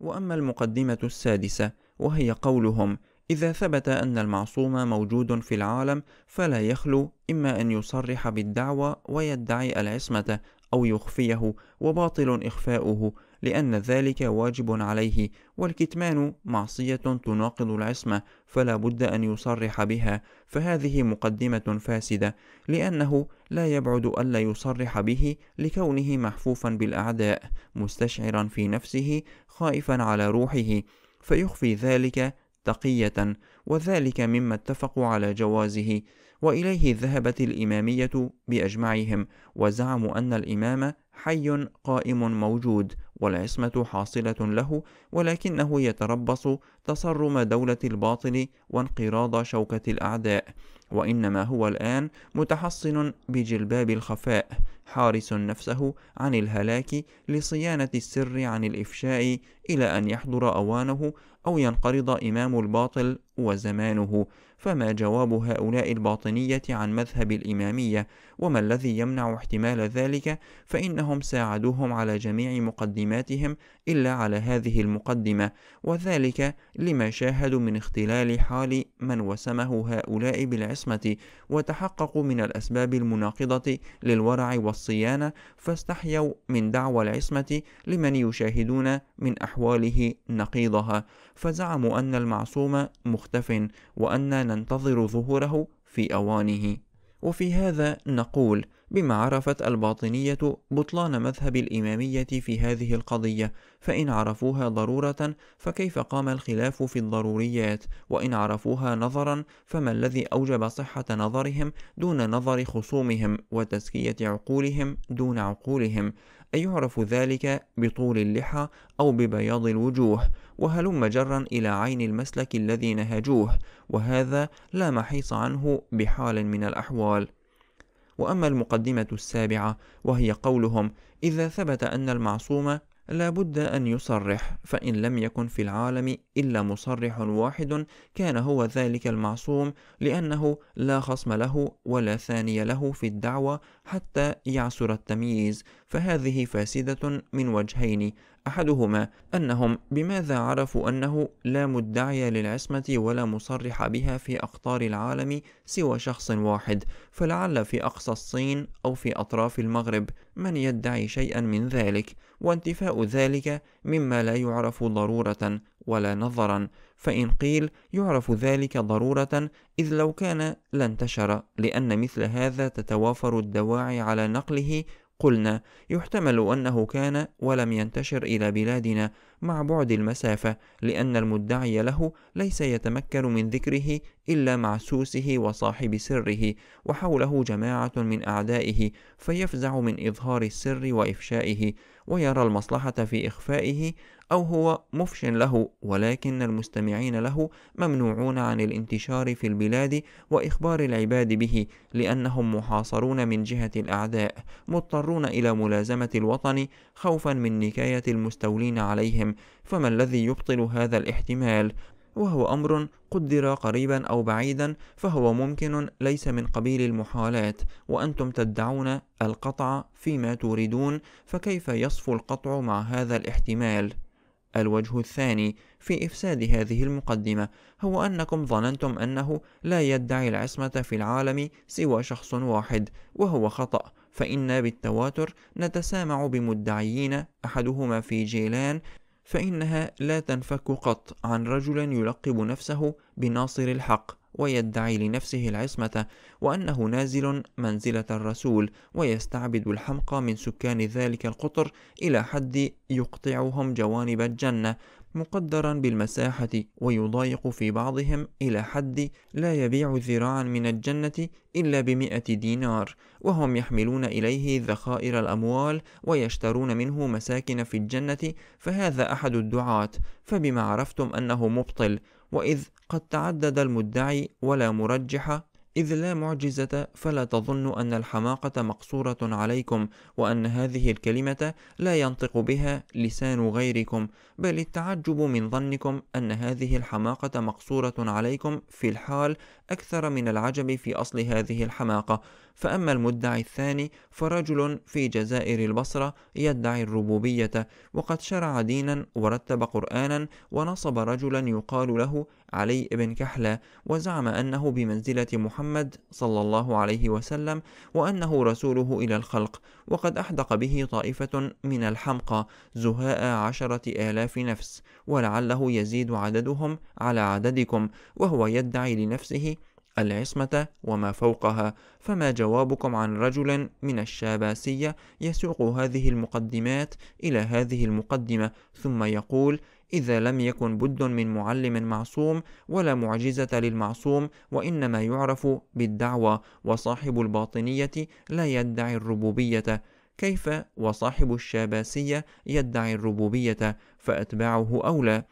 وأما المقدمة السادسة وهي قولهم إذا ثبت أن المعصوم موجود في العالم فلا يخلو إما أن يصرح بالدعوى ويدعي العصمة أو يخفيه وباطل إخفاؤه لأن ذلك واجب عليه والكتمان معصية تناقض العصمة فلا بد أن يصرح بها فهذه مقدمة فاسدة لأنه لا يبعد ألا يصرح به لكونه محفوفا بالأعداء مستشعرا في نفسه خائفا على روحه فيخفي ذلك تقية وذلك مما اتفقوا على جوازه وإليه ذهبت الإمامية بأجمعهم وزعموا أن الإمام حي قائم موجود والعصمة حاصلة له ولكنه يتربص تصرم دولة الباطل وانقراض شوكة الأعداء وإنما هو الآن متحصن بجلباب الخفاء حارس نفسه عن الهلاك لصيانة السر عن الإفشاء إلى أن يحضر أوانه أو ينقرض إمام الباطل وزمانه فما جواب هؤلاء الباطنية عن مذهب الإمامية وما الذي يمنع احتمال ذلك فإنهم ساعدوهم على جميع مقدماتهم إلا على هذه المقدمة وذلك لما شاهدوا من اختلال حال من وسمه هؤلاء بالعصمة وتحققوا من الأسباب المناقضة للورع والصيانة فاستحيوا من دعوى العصمة لمن يشاهدون من أحواله نقيضها فزعموا أن المعصوم مختف وأن ننتظر ظهوره في أوانه وفي هذا نقول بما عرفت الباطنية بطلان مذهب الإمامية في هذه القضية، فإن عرفوها ضرورة فكيف قام الخلاف في الضروريات، وإن عرفوها نظرا فما الذي أوجب صحة نظرهم دون نظر خصومهم وتزكية عقولهم دون عقولهم، يعرف ذلك بطول اللحى أو ببياض الوجوه وهلم جرا إلى عين المسلك الذي نهجوه وهذا لا محيص عنه بحال من الأحوال وأما المقدمة السابعة وهي قولهم إذا ثبت أن المعصوم لا بد أن يصرح فإن لم يكن في العالم إلا مصرح واحد كان هو ذلك المعصوم لأنه لا خصم له ولا ثاني له في الدعوة حتى يعسر التمييز فهذه فاسدة من وجهين أحدهما أنهم بماذا عرفوا أنه لا مدعي للعصمة ولا مصرح بها في أقطار العالم سوى شخص واحد فلعل في أقصى الصين أو في أطراف المغرب من يدعي شيئا من ذلك وانتفاء ذلك مما لا يعرف ضرورة ولا نظرا فإن قيل يعرف ذلك ضرورة إذ لو كان لانتشر لأن مثل هذا تتوافر الدواعي على نقله قلنا يحتمل أنه كان ولم ينتشر إلى بلادنا مع بعد المسافة لأن المدعي له ليس يتمكن من ذكره إلا مع سوسه وصاحب سره وحوله جماعة من أعدائه فيفزع من إظهار السر وإفشائه ويرى المصلحة في إخفائه أو هو مفش له ولكن المستمعين له ممنوعون عن الانتشار في البلاد وإخبار العباد به لأنهم محاصرون من جهة الأعداء مضطرون إلى ملازمة الوطن خوفا من نكاية المستولين عليهم فما الذي يبطل هذا الاحتمال وهو أمر قدر قريبا أو بعيدا فهو ممكن ليس من قبيل المحالات وأنتم تدعون القطع فيما تريدون فكيف يصفو القطع مع هذا الاحتمال؟ الوجه الثاني في إفساد هذه المقدمة هو أنكم ظننتم أنه لا يدعي العصمة في العالم سوى شخص واحد وهو خطأ فإنا بالتواتر نتسامع بمدعيين أحدهما في جيلان فإنها لا تنفك قط عن رجل يلقب نفسه بناصر الحق ويدعي لنفسه العصمة وأنه نازل منزلة الرسول ويستعبد الحمقى من سكان ذلك القطر إلى حد يقطعهم جوانب الجنة مقدرا بالمساحة ويضايق في بعضهم إلى حد لا يبيع ذراعا من الجنة إلا بمئة دينار وهم يحملون إليه ذخائر الأموال ويشترون منه مساكن في الجنة فهذا أحد الدعاة فبما عرفتم أنه مبطل وإذ قد تعدد المدعي ولا مرجح إذ لا معجزة فلا تظن أن الحماقة مقصورة عليكم وأن هذه الكلمة لا ينطق بها لسان غيركم بل التعجب من ظنكم أن هذه الحماقة مقصورة عليكم في الحال أكثر من العجب في أصل هذه الحماقة فأما المدعي الثاني فرجل في جزائر البصرة يدعي الربوبية وقد شرع دينا ورتب قرآنا ونصب رجلا يقال له علي بن كحلة وزعم أنه بمنزلة محمد صلى الله عليه وسلم وأنه رسوله إلى الخلق وقد أحدق به طائفة من الحمقى زهاء عشرة آلاف نفس ولعله يزيد عددهم على عددكم وهو يدعي لنفسه العصمة وما فوقها فما جوابكم عن رجل من الشاباسية يسوق هذه المقدمات إلى هذه المقدمة ثم يقول إذا لم يكن بد من معلم معصوم ولا معجزة للمعصوم وإنما يعرف بالدعوة وصاحب الباطنية لا يدعي الربوبية كيف وصاحب الشاباسية يدعي الربوبية فأتباعه أولى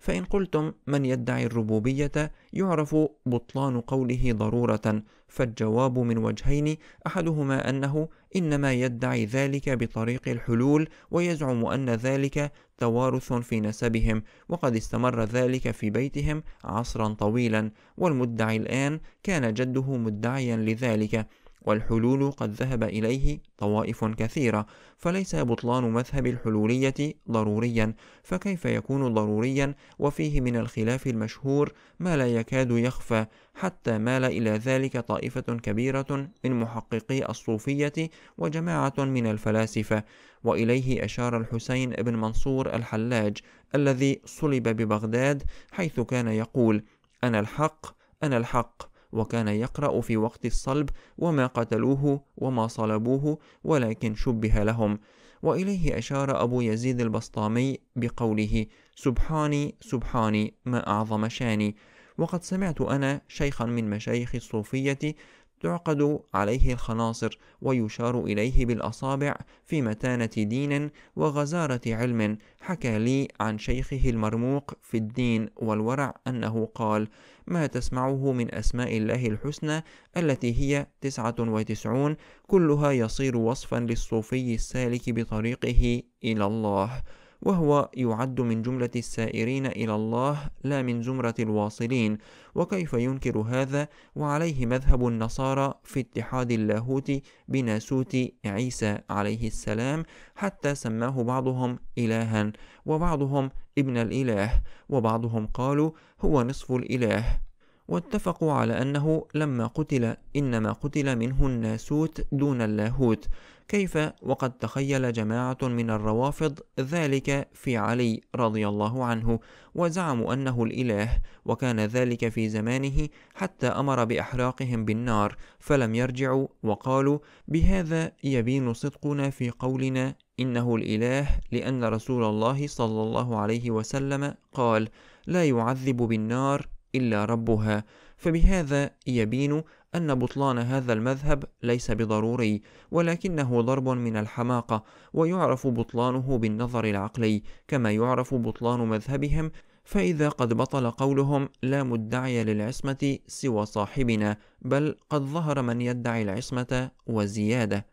فإن قلتم من يدعي الربوبية يعرف بطلان قوله ضرورة فالجواب من وجهين أحدهما أنه إنما يدعي ذلك بطريق الحلول ويزعم أن ذلك توارث في نسبهم وقد استمر ذلك في بيتهم عصرا طويلا والمدعي الآن كان جده مدعيا لذلك والحلول قد ذهب إليه طوائف كثيرة فليس بطلان مذهب الحلولية ضروريا فكيف يكون ضروريا وفيه من الخلاف المشهور ما لا يكاد يخفى حتى مال إلى ذلك طائفة كبيرة من محققي الصوفية وجماعة من الفلاسفة وإليه أشار الحسين بن منصور الحلاج الذي صلب ببغداد حيث كان يقول أنا الحق أنا الحق وكان يقرأ في وقت الصلب وما قتلوه وما صلبوه ولكن شبه لهم وإليه أشار أبو يزيد البسطامي بقوله سبحاني سبحاني ما أعظم شاني وقد سمعت أنا شيخا من مشايخ الصوفية تعقد عليه الخناصر ويشار إليه بالأصابع في متانة دين وغزارة علم حكى لي عن شيخه المرموق في الدين والورع أنه قال ما تسمعه من أسماء الله الحسنى التي هي تسعة وتسعون كلها يصير وصفا للصوفي السالك بطريقه إلى الله وهو يعد من جملة السائرين إلى الله لا من زمرة الواصلين وكيف ينكر هذا وعليه مذهب النصارى في اتحاد اللاهوت بناسوت عيسى عليه السلام حتى سماه بعضهم إلها وبعضهم ابن الإله وبعضهم قالوا هو نصف الإله واتفقوا على أنه لما قتل إنما قتل منه الناسوت دون اللاهوت كيف وقد تخيل جماعة من الروافض ذلك في علي رضي الله عنه وزعموا أنه الإله وكان ذلك في زمانه حتى أمر بإحراقهم بالنار فلم يرجعوا وقالوا بهذا يبين صدقنا في قولنا إنه الإله لأن رسول الله صلى الله عليه وسلم قال لا يعذب بالنار إلا ربها فبهذا يبين أن بطلان هذا المذهب ليس بضروري ولكنه ضرب من الحماقة ويعرف بطلانه بالنظر العقلي كما يعرف بطلان مذهبهم فإذا قد بطل قولهم لا مدعي للعصمة سوى صاحبنا بل قد ظهر من يدعي العصمة وزيادة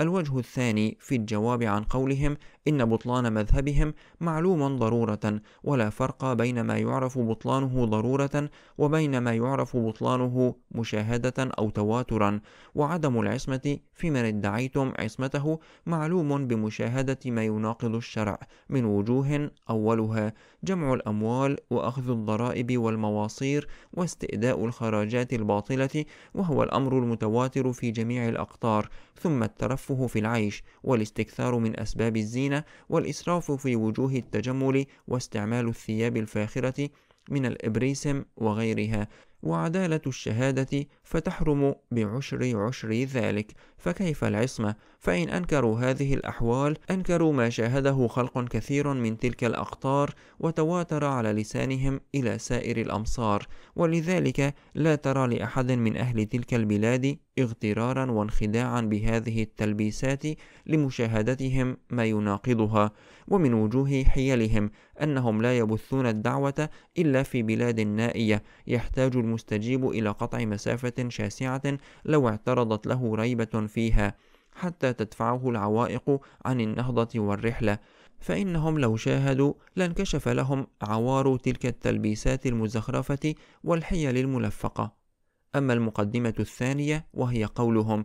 الوجه الثاني في الجواب عن قولهم إن بطلان مذهبهم معلوم ضرورة ولا فرق بين ما يعرف بطلانه ضرورة وبين ما يعرف بطلانه مشاهدة أو تواترا وعدم العصمة فيمن ادعيتم عصمته معلوم بمشاهدة ما يناقض الشرع من وجوه أولها جمع الأموال وأخذ الضرائب والمواصير واستئداء الخراجات الباطلة وهو الأمر المتواتر في جميع الأقطار ثم الترفه في العيش والاستكثار من أسباب الزينة والإسراف في وجوه التجمل واستعمال الثياب الفاخرة من الإبريسم وغيرها وعدالة الشهادة فتحرم بعشر عشر ذلك فكيف العصمة فإن أنكروا هذه الأحوال أنكروا ما شاهده خلق كثير من تلك الأقطار وتواتر على لسانهم إلى سائر الأمصار ولذلك لا ترى لأحد من أهل تلك البلاد اغترارا وانخداعا بهذه التلبيسات لمشاهدتهم ما يناقضها ومن وجوه حيلهم أنهم لا يبثون الدعوة إلا في بلاد نائية يحتاج المستجيب إلى قطع مسافة شاسعة لو اعترضت له ريبة فيها حتى تدفعه العوائق عن النهضة والرحلة فإنهم لو شاهدوا لانكشف لهم عوار تلك التلبيسات المزخرفة والحيل الملفقة أما المقدمة الثانية وهي قولهم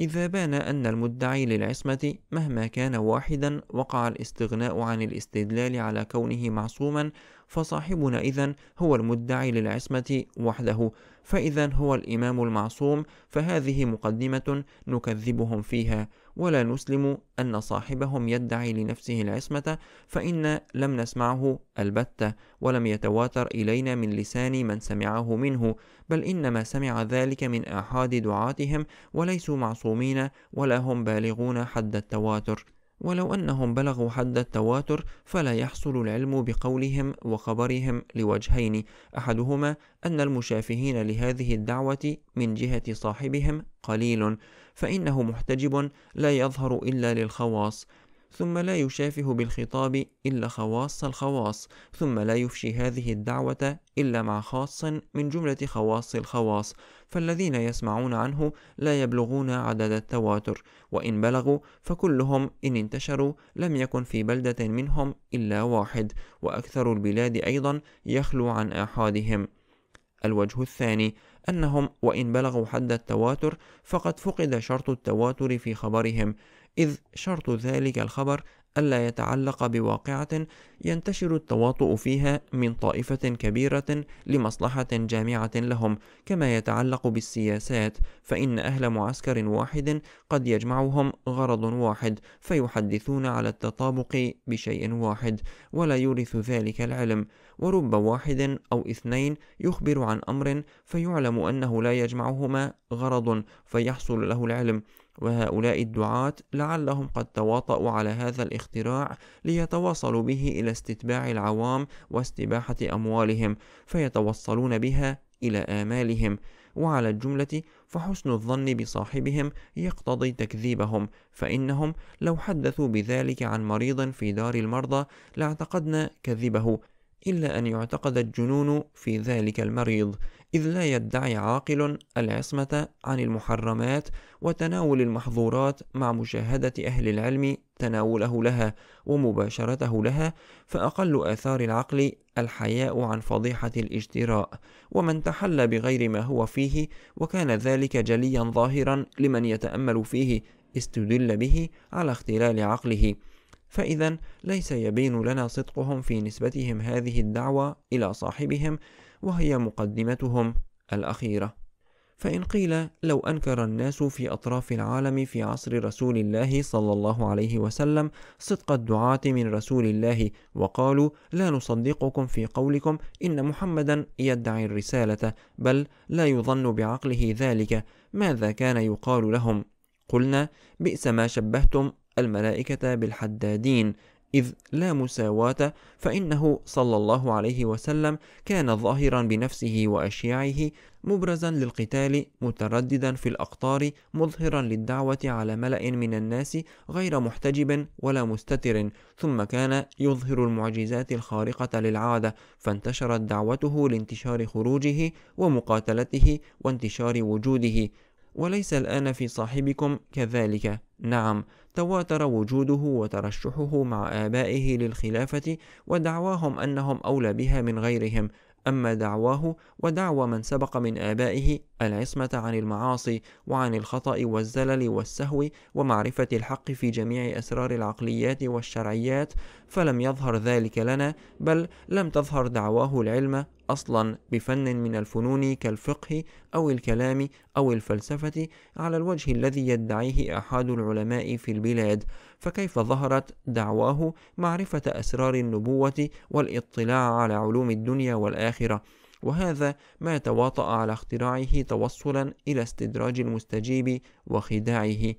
إذا بان أن المدعي للعصمة مهما كان واحدا وقع الاستغناء عن الاستدلال على كونه معصوما فصاحبنا إذا هو المدعي للعصمة وحده فإذا هو الإمام المعصوم فهذه مقدمة نكذبهم فيها ولا نسلم أن صاحبهم يدعي لنفسه العصمة فإن لم نسمعه البتة ولم يتواتر إلينا من لسان من سمعه منه بل إنما سمع ذلك من آحاد دعاتهم وليسوا معصومين ولا هم بالغون حد التواتر ولو أنهم بلغوا حد التواتر فلا يحصل العلم بقولهم وخبرهم لوجهين أحدهما أن المشافهين لهذه الدعوة من جهة صاحبهم قليل فإنه محتجب لا يظهر إلا للخواص ثم لا يشافه بالخطاب إلا خواص الخواص ثم لا يفشي هذه الدعوة إلا مع خاص من جملة خواص الخواص فالذين يسمعون عنه لا يبلغون عدد التواتر وإن بلغوا فكلهم إن انتشروا لم يكن في بلدة منهم إلا واحد وأكثر البلاد أيضا يخلو عن آحادهم الوجه الثاني أنهم وإن بلغوا حد التواتر فقد فقد شرط التواتر في خبرهم إذ شرط ذلك الخبر ألا يتعلق بواقعة ينتشر التواطؤ فيها من طائفة كبيرة لمصلحة جامعة لهم، كما يتعلق بالسياسات، فإن أهل معسكر واحد قد يجمعهم غرض واحد، فيحدثون على التطابق بشيء واحد، ولا يورث ذلك العلم، ورب واحد أو اثنين يخبر عن أمر فيعلم أنه لا يجمعهما غرض، فيحصل له العلم، وهؤلاء الدعاة لعلهم قد تواطؤوا على هذا الاختراع ليتواصلوا به إلى استتباع العوام واستباحة أموالهم فيتوصلون بها إلى آمالهم وعلى الجملة فحسن الظن بصاحبهم يقتضي تكذيبهم فإنهم لو حدثوا بذلك عن مريض في دار المرضى لاعتقدنا كذبه إلا أن يعتقد الجنون في ذلك المريض إذ لا يدعي عاقل العصمة عن المحرمات وتناول المحظورات مع مشاهدة أهل العلم تناوله لها ومباشرته لها فأقل آثار العقل الحياء عن فضيحة الاجتراء ومن تحلى بغير ما هو فيه وكان ذلك جليا ظاهرا لمن يتأمل فيه استدل به على اختلال عقله فإذا ليس يبين لنا صدقهم في نسبتهم هذه الدعوة إلى صاحبهم وهي مقدمتهم الأخيرة فإن قيل لو أنكر الناس في أطراف العالم في عصر رسول الله صلى الله عليه وسلم صدق الدعاة من رسول الله وقالوا لا نصدقكم في قولكم إن محمدا يدعي الرسالة بل لا يظن بعقله ذلك ماذا كان يقال لهم؟ قلنا بئس ما شبهتم الملائكة بالحدادين إذ لا مساواة فإنه صلى الله عليه وسلم كان ظاهرا بنفسه وأشياعه مبرزا للقتال مترددا في الأقطار مظهرا للدعوة على ملأ من الناس غير محتجب ولا مستتر ثم كان يظهر المعجزات الخارقة للعادة فانتشرت دعوته لانتشار خروجه ومقاتلته وانتشار وجوده وليس الآن في صاحبكم كذلك نعم تواتر وجوده وترشحه مع آبائه للخلافة ودعواهم أنهم أولى بها من غيرهم أما دعواه ودعوى من سبق من آبائه العصمة عن المعاصي وعن الخطأ والزلل والسهو ومعرفة الحق في جميع أسرار العقليات والشرعيات فلم يظهر ذلك لنا بل لم تظهر دعواه العلم أصلا بفن من الفنون كالفقه أو الكلام أو الفلسفة على الوجه الذي يدعيه أحد العلماء في البلاد فكيف ظهرت دعواه معرفة أسرار النبوة والاطلاع على علوم الدنيا والآخرة وهذا ما تواطأ على اختراعه توصلا إلى استدراج المستجيب وخداعه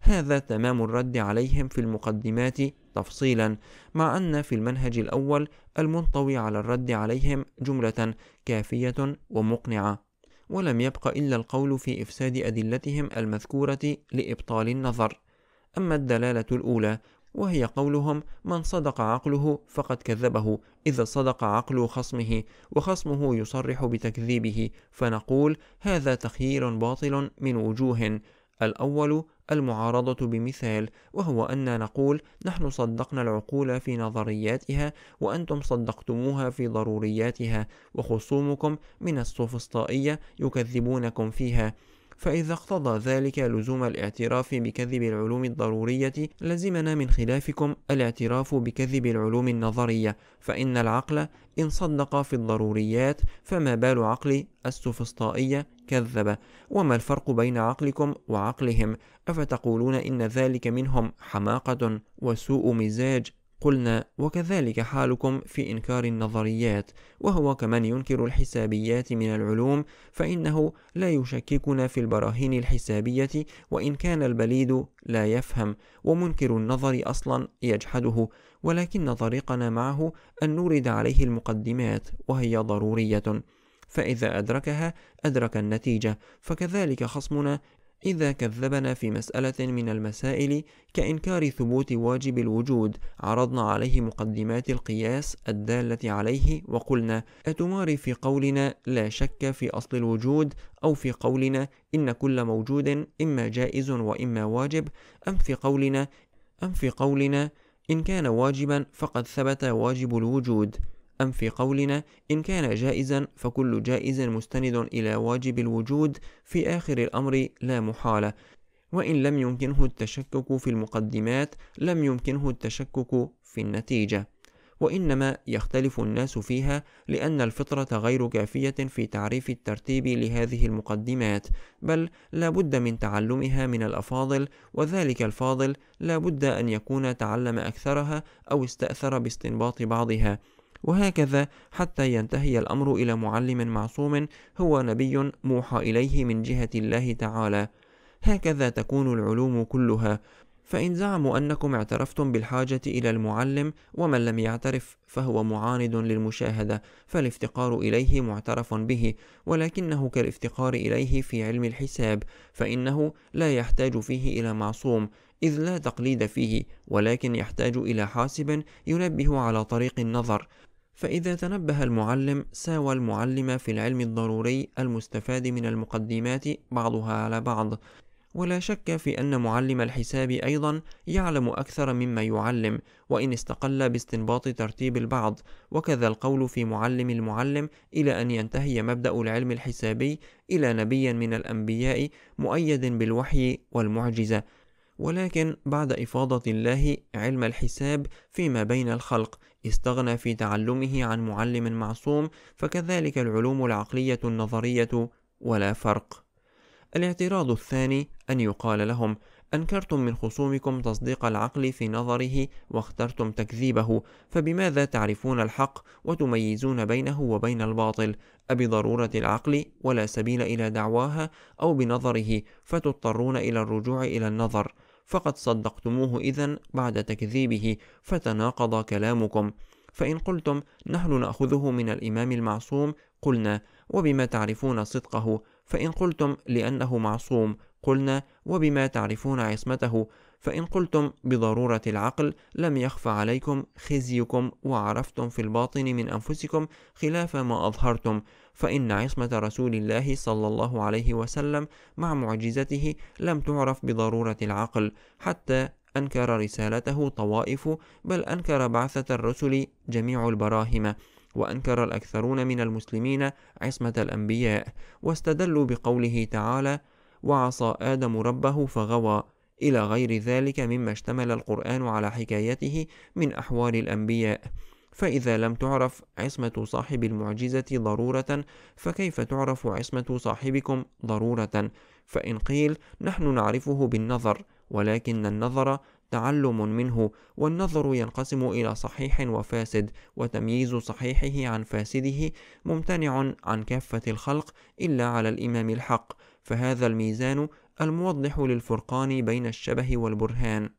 هذا تمام الرد عليهم في المقدمات تفصيلا مع أن في المنهج الأول المنطوي على الرد عليهم جملة كافية ومقنعة ولم يبق إلا القول في إفساد أدلتهم المذكورة لإبطال النظر أما الدلالة الأولى وهي قولهم من صدق عقله فقد كذبه إذا صدق عقل خصمه وخصمه يصرح بتكذيبه فنقول هذا تخييل باطل من وجوه الأول المعارضة بمثال وهو أن نقول نحن صدقنا العقول في نظرياتها وأنتم صدقتموها في ضرورياتها وخصومكم من السوفسطائية يكذبونكم فيها فإذا اقتضى ذلك لزوم الاعتراف بكذب العلوم الضرورية لزمنا من خلافكم الاعتراف بكذب العلوم النظرية فإن العقل إن صدق في الضروريات فما بال عقل السفسطائية كذب وما الفرق بين عقلكم وعقلهم أفتقولون إن ذلك منهم حماقة وسوء مزاج قلنا وكذلك حالكم في إنكار النظريات وهو كمن ينكر الحسابيات من العلوم فإنه لا يشككنا في البراهين الحسابية وإن كان البليد لا يفهم ومنكر النظر أصلا يجحده ولكن طريقنا معه أن نورد عليه المقدمات وهي ضرورية فإذا أدركها أدرك النتيجة فكذلك خصمنا إذا كذبنا في مسألة من المسائل كإنكار ثبوت واجب الوجود عرضنا عليه مقدمات القياس الدالة عليه وقلنا أتماري في قولنا لا شك في أصل الوجود أو في قولنا إن كل موجود إما جائز وإما واجب أم في قولنا أم في قولنا إن كان واجبا فقد ثبت واجب الوجود أم في قولنا إن كان جائزا فكل جائز مستند إلى واجب الوجود في آخر الأمر لا محالة وإن لم يمكنه التشكك في المقدمات لم يمكنه التشكك في النتيجة وإنما يختلف الناس فيها لأن الفطرة غير كافية في تعريف الترتيب لهذه المقدمات بل لا بد من تعلمها من الأفاضل وذلك الفاضل لا بد أن يكون تعلم أكثرها أو استأثر باستنباط بعضها وهكذا حتى ينتهي الأمر إلى معلم معصوم هو نبي موحى إليه من جهة الله تعالى هكذا تكون العلوم كلها فإن زعموا أنكم اعترفتم بالحاجة إلى المعلم ومن لم يعترف فهو معاند للمشاهدة فالافتقار إليه معترف به ولكنه كالافتقار إليه في علم الحساب فإنه لا يحتاج فيه إلى معصوم إذ لا تقليد فيه ولكن يحتاج إلى حاسب ينبه على طريق النظر فإذا تنبه المعلم ساوى المعلم في العلم الضروري المستفاد من المقدمات بعضها على بعض ولا شك في أن معلم الحساب أيضا يعلم أكثر مما يعلم وإن استقل باستنباط ترتيب البعض وكذا القول في معلم المعلم إلى أن ينتهي مبدأ العلم الحسابي إلى نبي من الأنبياء مؤيد بالوحي والمعجزة ولكن بعد إفاضة الله علم الحساب فيما بين الخلق استغنى في تعلمه عن معلم معصوم فكذلك العلوم العقلية النظرية ولا فرق الاعتراض الثاني أن يقال لهم أنكرتم من خصومكم تصديق العقل في نظره واخترتم تكذيبه فبماذا تعرفون الحق وتميزون بينه وبين الباطل أبضرورة العقل ولا سبيل إلى دعواها أو بنظره فتضطرون إلى الرجوع إلى النظر فقد صدقتموه إذا بعد تكذيبه فتناقض كلامكم فإن قلتم نحن نأخذه من الإمام المعصوم قلنا وبما تعرفون صدقه فإن قلتم لأنه معصوم قلنا وبما تعرفون عصمته فإن قلتم بضرورة العقل لم يخف عليكم خزيكم وعرفتم في الباطن من أنفسكم خلاف ما أظهرتم فإن عصمة رسول الله صلى الله عليه وسلم مع معجزته لم تعرف بضرورة العقل حتى أنكر رسالته طوائف بل أنكر بعثة الرسل جميع البراهمة وأنكر الأكثرون من المسلمين عصمة الأنبياء واستدلوا بقوله تعالى وعصى آدم ربه فغوى إلى غير ذلك مما اشتمل القرآن على حكايته من أحوال الأنبياء فإذا لم تعرف عصمة صاحب المعجزة ضرورة فكيف تعرف عصمة صاحبكم ضرورة فإن قيل نحن نعرفه بالنظر ولكن النظر تعلم منه والنظر ينقسم إلى صحيح وفاسد وتمييز صحيحه عن فاسده ممتنع عن كافة الخلق إلا على الإمام الحق فهذا الميزان الموضح للفرقان بين الشبه والبرهان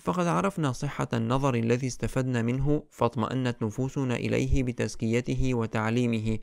فقد عرفنا صحة النظر الذي استفدنا منه فاطمأنت نفوسنا إليه بتزكيته وتعليمه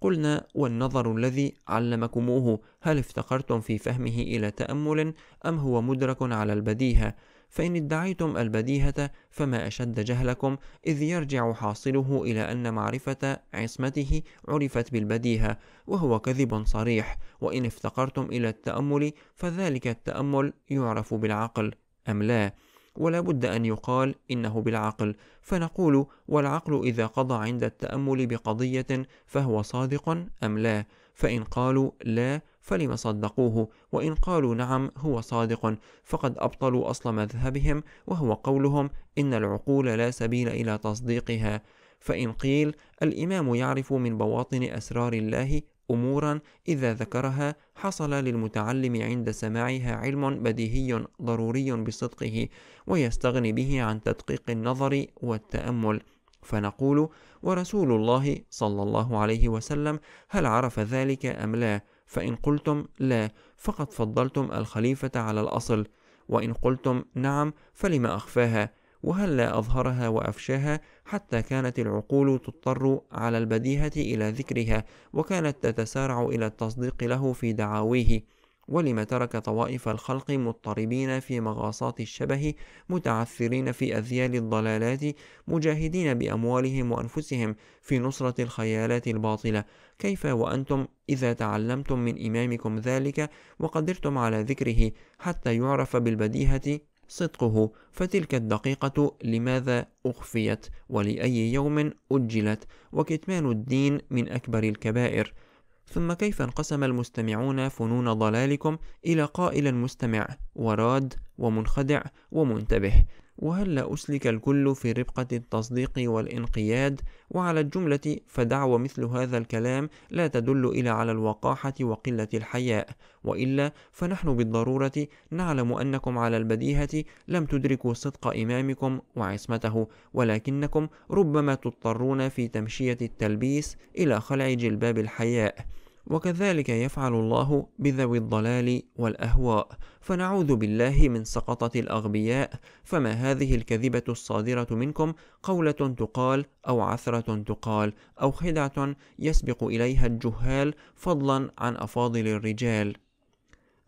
قلنا والنظر الذي علمكموه هل افتقرتم في فهمه إلى تأمل أم هو مدرك على البديهة فإن ادعيتم البديهة فما أشد جهلكم إذ يرجع حاصله إلى أن معرفة عصمته عرفت بالبديهة وهو كذب صريح وإن افتقرتم إلى التأمل فذلك التأمل يعرف بالعقل أم لا ولا بد أن يقال إنه بالعقل فنقول والعقل إذا قضى عند التأمل بقضية فهو صادق أم لا فإن قالوا لا فلم صدقوه وإن قالوا نعم هو صادق فقد أبطلوا أصل مذهبهم وهو قولهم إن العقول لا سبيل إلى تصديقها فإن قيل الإمام يعرف من بواطن أسرار الله امورا اذا ذكرها حصل للمتعلم عند سماعها علم بديهي ضروري بصدقه ويستغني به عن تدقيق النظر والتامل فنقول ورسول الله صلى الله عليه وسلم هل عرف ذلك ام لا فإن قلتم لا فقد فضلتم الخليفة على الأصل وإن قلتم نعم فلما أخفاها وهل لا أظهرها وأفشاها حتى كانت العقول تضطر على البديهة إلى ذكرها وكانت تتسارع إلى التصديق له في دعاويه ولم ترك طوائف الخلق مضطربين في مغاصات الشبه متعثرين في أذيال الضلالات مجاهدين بأموالهم وأنفسهم في نصرة الخيالات الباطلة كيف وأنتم إذا تعلمتم من إمامكم ذلك وقدرتم على ذكره حتى يعرف بالبديهة صدقه فتلك الدقيقة لماذا أخفيت ولأي يوم أجلت وكتمان الدين من أكبر الكبائر ثم كيف انقسم المستمعون فنون ضلالكم إلى قائل مستمع وراد ومنخدع ومنتبه وهلا أسلك الكل في ربقة التصديق والانقياد وعلى الجملة فدعوى مثل هذا الكلام لا تدل إلا على الوقاحة وقلة الحياء وإلا فنحن بالضرورة نعلم أنكم على البديهة لم تدركوا صدق إمامكم وعصمته ولكنكم ربما تضطرون في تمشية التلبيس إلى خلع جلباب الحياء وكذلك يفعل الله بذوي الضلال والأهواء فنعوذ بالله من سقطة الأغبياء فما هذه الكذبة الصادرة منكم قولة تقال أو عثرة تقال أو خدعة يسبق إليها الجهال فضلا عن أفاضل الرجال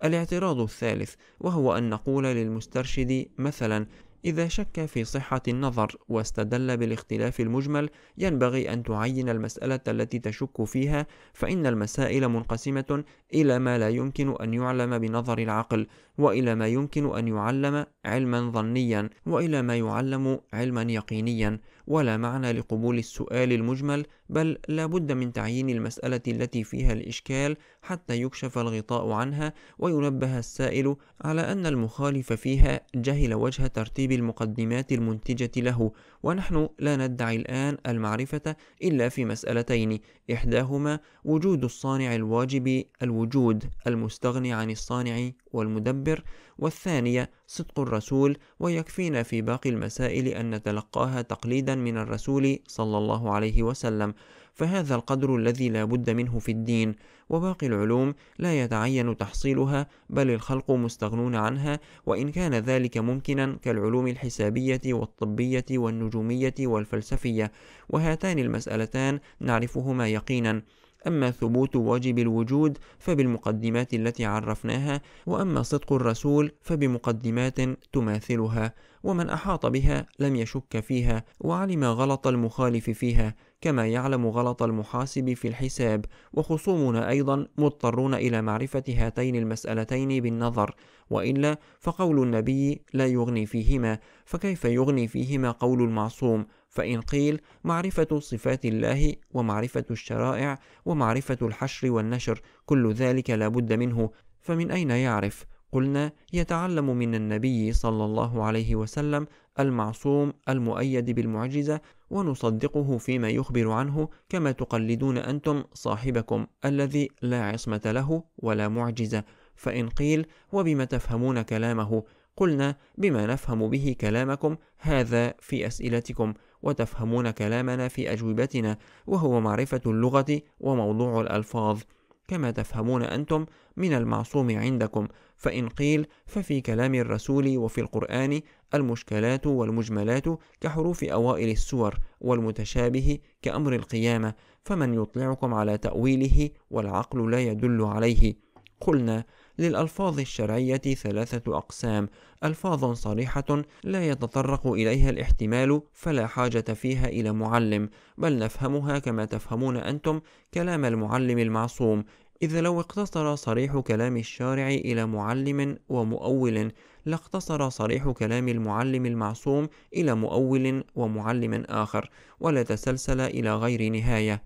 الاعتراض الثالث وهو أن نقول للمسترشد مثلا إذا شك في صحة النظر واستدل بالاختلاف المجمل ينبغي أن تعين المسألة التي تشك فيها فإن المسائل منقسمة إلى ما لا يمكن أن يعلم بنظر العقل وإلى ما يمكن أن يعلم علما ظنيا وإلى ما يعلم علما يقينيا ولا معنى لقبول السؤال المجمل بل لا بد من تعيين المسألة التي فيها الإشكال حتى يكشف الغطاء عنها وينبه السائل على أن المخالف فيها جهل وجه ترتيب المقدمات المنتجة له ونحن لا ندعي الآن المعرفة إلا في مسألتين إحداهما وجود الصانع الواجب الوجود المستغني عن الصانع والمدبر والثانية صدق الرسول ويكفينا في باقي المسائل أن نتلقاها تقليدا من الرسول صلى الله عليه وسلم فهذا القدر الذي لا بد منه في الدين وباقي العلوم لا يتعين تحصيلها بل الخلق مستغنون عنها وإن كان ذلك ممكنا كالعلوم الحسابية والطبية والنجومية والفلسفية وهاتان المسألتان نعرفهما يقينا أما ثبوت واجب الوجود فبالمقدمات التي عرفناها وأما صدق الرسول فبمقدمات تماثلها ومن أحاط بها لم يشك فيها وعلم غلط المخالف فيها كما يعلم غلط المحاسب في الحساب وخصومنا أيضا مضطرون إلى معرفة هاتين المسألتين بالنظر وإلا فقول النبي لا يغني فيهما فكيف يغني فيهما قول المعصوم فإن قيل معرفة صفات الله ومعرفة الشرائع ومعرفة الحشر والنشر كل ذلك لا بد منه فمن أين يعرف؟ قلنا يتعلم من النبي صلى الله عليه وسلم المعصوم المؤيد بالمعجزة ونصدقه فيما يخبر عنه كما تقلدون أنتم صاحبكم الذي لا عصمة له ولا معجزة فإن قيل وبما تفهمون كلامه قلنا بما نفهم به كلامكم هذا في أسئلتكم وتفهمون كلامنا في أجوبتنا وهو معرفة اللغة وموضوع الألفاظ كما تفهمون أنتم من المعصوم عندكم فإن قيل ففي كلام الرسول وفي القرآن المشكلات والمجملات كحروف أوائل السور والمتشابه كأمر القيامة فمن يطلعكم على تأويله والعقل لا يدل عليه قلنا للألفاظ الشرعية ثلاثة أقسام ألفاظ صريحة لا يتطرق إليها الاحتمال فلا حاجة فيها إلى معلم بل نفهمها كما تفهمون أنتم كلام المعلم المعصوم إذا لو اقتصر صريح كلام الشارع إلى معلم ومؤول لاقتصر صريح كلام المعلم المعصوم إلى مؤول ومعلم آخر ولا تسلسل إلى غير نهاية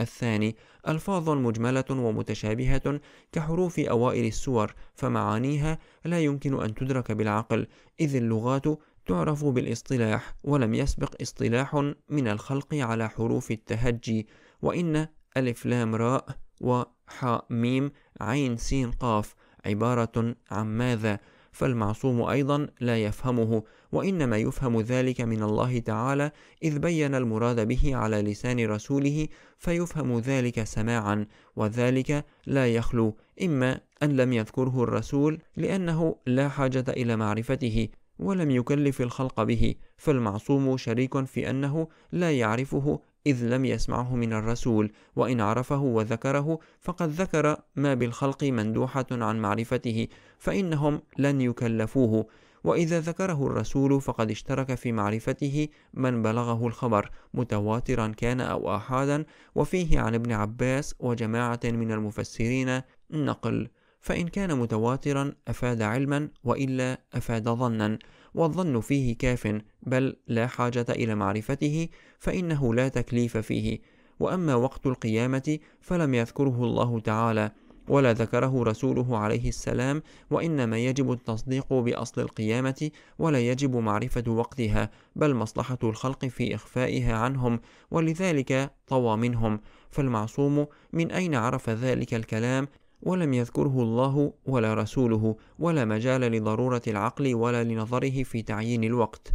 الثاني ألفاظ مجملة ومتشابهة كحروف أوائل السور فمعانيها لا يمكن أن تدرك بالعقل إذ اللغات تعرف بالاصطلاح ولم يسبق اصطلاح من الخلق على حروف التهجي وإن ألف لام راء وحاء ميم عين سين قاف عبارة عن ماذا فالمعصوم أيضا لا يفهمه وإنما يفهم ذلك من الله تعالى إذ بين المراد به على لسان رسوله فيفهم ذلك سماعا وذلك لا يخلو إما أن لم يذكره الرسول لأنه لا حاجة إلى معرفته ولم يكلف الخلق به فالمعصوم شريك في أنه لا يعرفه إذ لم يسمعه من الرسول وإن عرفه وذكره فقد ذكر ما بالخلق مندوحة عن معرفته فإنهم لن يكلفوه وإذا ذكره الرسول فقد اشترك في معرفته من بلغه الخبر متواترا كان أو آحادا وفيه عن ابن عباس وجماعة من المفسرين نقل فإن كان متواترا أفاد علما وإلا أفاد ظنا والظن فيه كاف بل لا حاجة إلى معرفته فإنه لا تكليف فيه وأما وقت القيامة فلم يذكره الله تعالى ولا ذكره رسوله عليه السلام وإنما يجب التصديق بأصل القيامة ولا يجب معرفة وقتها بل مصلحة الخلق في إخفائها عنهم ولذلك طوى منهم فالمعصوم من أين عرف ذلك الكلام ولم يذكره الله ولا رسوله ولا مجال لضرورة العقل ولا لنظره في تعيين الوقت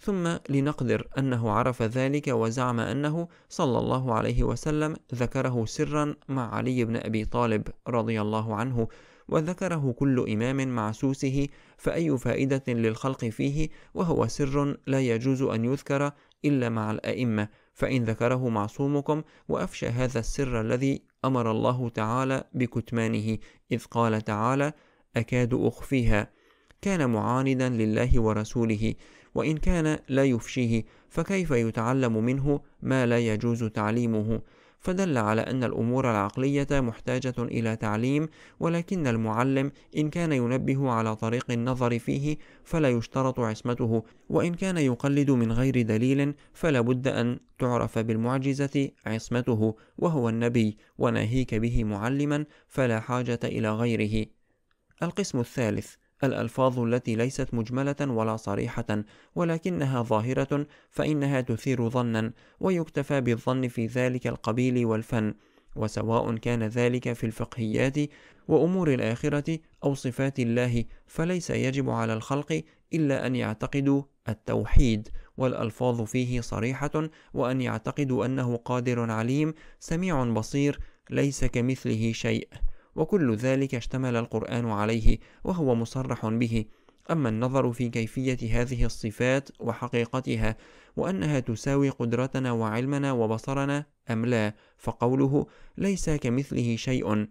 ثم لنقدر أنه عرف ذلك وزعم أنه صلى الله عليه وسلم ذكره سرا مع علي بن أبي طالب رضي الله عنه وذكره كل إمام مع سوسه فأي فائدة للخلق فيه وهو سر لا يجوز أن يذكر إلا مع الأئمة فإن ذكره معصومكم وأفشى هذا السر الذي أمر الله تعالى بكتمانه إذ قال تعالى أكاد أخفيها كان معاندا لله ورسوله وإن كان لا يفشيه فكيف يتعلم منه ما لا يجوز تعليمه فدل على أن الأمور العقلية محتاجة إلى تعليم ولكن المعلم إن كان ينبه على طريق النظر فيه فلا يشترط عصمته وإن كان يقلد من غير دليل فلا بد أن تعرف بالمعجزة عصمته وهو النبي وناهيك به معلما فلا حاجة إلى غيره القسم الثالث الألفاظ التي ليست مجملة ولا صريحة ولكنها ظاهرة فإنها تثير ظنا ويكتفى بالظن في ذلك القبيل والفن وسواء كان ذلك في الفقهيات وأمور الآخرة أو صفات الله فليس يجب على الخلق إلا أن يعتقدوا التوحيد والألفاظ فيه صريحة وأن يعتقدوا أنه قادر عليم سميع بصير ليس كمثله شيء وكل ذلك اشتمل القرآن عليه وهو مصرح به أما النظر في كيفية هذه الصفات وحقيقتها وأنها تساوي قدرتنا وعلمنا وبصرنا أم لا فقوله ليس كمثله شيء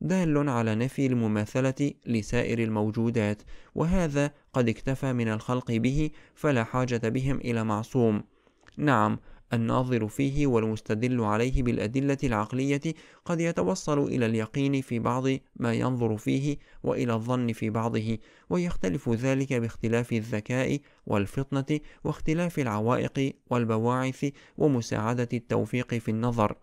دال على نفي المماثلة لسائر الموجودات وهذا قد اكتفى من الخلق به فلا حاجة بهم إلى معصوم نعم الناظر فيه والمستدل عليه بالأدلة العقلية قد يتوصل إلى اليقين في بعض ما ينظر فيه وإلى الظن في بعضه ويختلف ذلك باختلاف الذكاء والفطنة واختلاف العوائق والبواعث ومساعدة التوفيق في النظر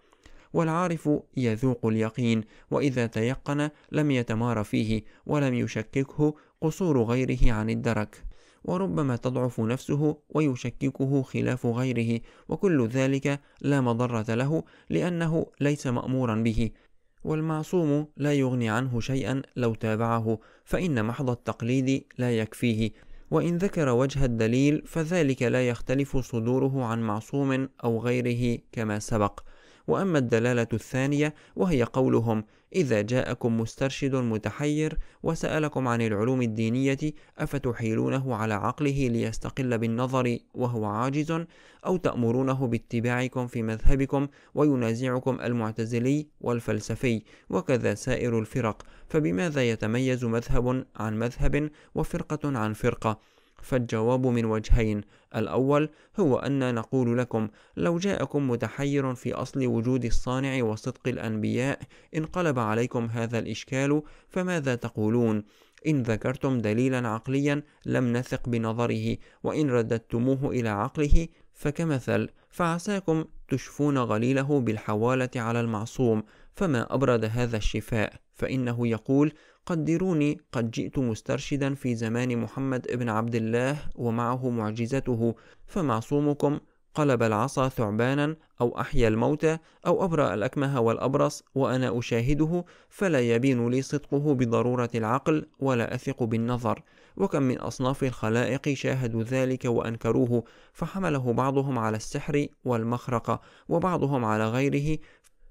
والعارف يذوق اليقين وإذا تيقن لم يتمار فيه ولم يشككه قصور غيره عن الدرك وربما تضعف نفسه ويشككه خلاف غيره وكل ذلك لا مضرة له لأنه ليس مأمورا به والمعصوم لا يغني عنه شيئا لو تابعه فإن محض التقليد لا يكفيه وإن ذكر وجه الدليل فذلك لا يختلف صدوره عن معصوم أو غيره كما سبق وأما الدلالة الثانية وهي قولهم إذا جاءكم مسترشد متحير وسألكم عن العلوم الدينية أفتحيلونه على عقله ليستقل بالنظر وهو عاجز أو تأمرونه باتباعكم في مذهبكم وينازعكم المعتزلي والفلسفي وكذا سائر الفرق فبماذا يتميز مذهب عن مذهب وفرقة عن فرقة فالجواب من وجهين الأول هو أن نقول لكم لو جاءكم متحير في أصل وجود الصانع وصدق الأنبياء انقلب عليكم هذا الإشكال فماذا تقولون؟ إن ذكرتم دليلا عقليا لم نثق بنظره وإن رددتموه إلى عقله فكمثل فعساكم تشفون غليله بالحوالة على المعصوم فما أبرد هذا الشفاء فإنه يقول قدروني قد جئت مسترشدا في زمان محمد ابن عبد الله ومعه معجزته فمعصومكم قلب العصا ثعبانا أو أحيا الموتى أو أبرأ الأكمه والأبرص وأنا أشاهده فلا يبين لي صدقه بضرورة العقل ولا أثق بالنظر وكم من أصناف الخلائق شاهدوا ذلك وأنكروه فحمله بعضهم على السحر والمخرقة وبعضهم على غيره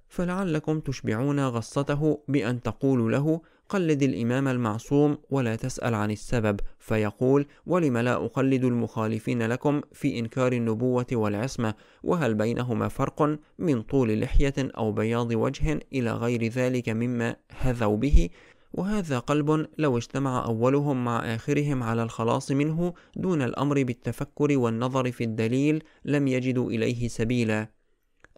فلعلكم تشبعون غصته بأن تقولوا له قلد الإمام المعصوم ولا تسأل عن السبب فيقول ولم لا أقلد المخالفين لكم في إنكار النبوة والعصمة وهل بينهما فرق من طول لحية أو بياض وجه إلى غير ذلك مما هذوا به وهذا قلب لو اجتمع أولهم مع آخرهم على الخلاص منه دون الأمر بالتفكر والنظر في الدليل لم يجدوا إليه سبيلا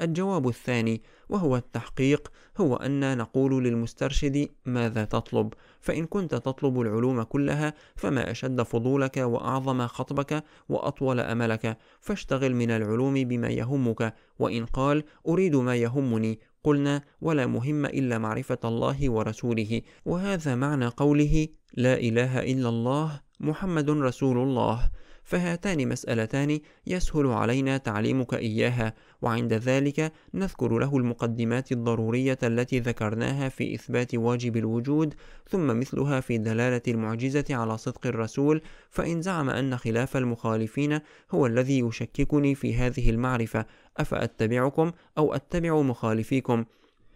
الجواب الثاني وهو التحقيق هو أن نقول للمسترشد ماذا تطلب فإن كنت تطلب العلوم كلها فما أشد فضولك وأعظم خطبك وأطول أملك فاشتغل من العلوم بما يهمك وإن قال أريد ما يهمني قلنا ولا مهم إلا معرفة الله ورسوله وهذا معنى قوله لا إله إلا الله محمد رسول الله فهاتان مسألتان يسهل علينا تعليمك إياها وعند ذلك نذكر له المقدمات الضرورية التي ذكرناها في إثبات واجب الوجود ثم مثلها في دلالة المعجزة على صدق الرسول فإن زعم أن خلاف المخالفين هو الذي يشككني في هذه المعرفة أفأتبعكم أو أتبع مخالفيكم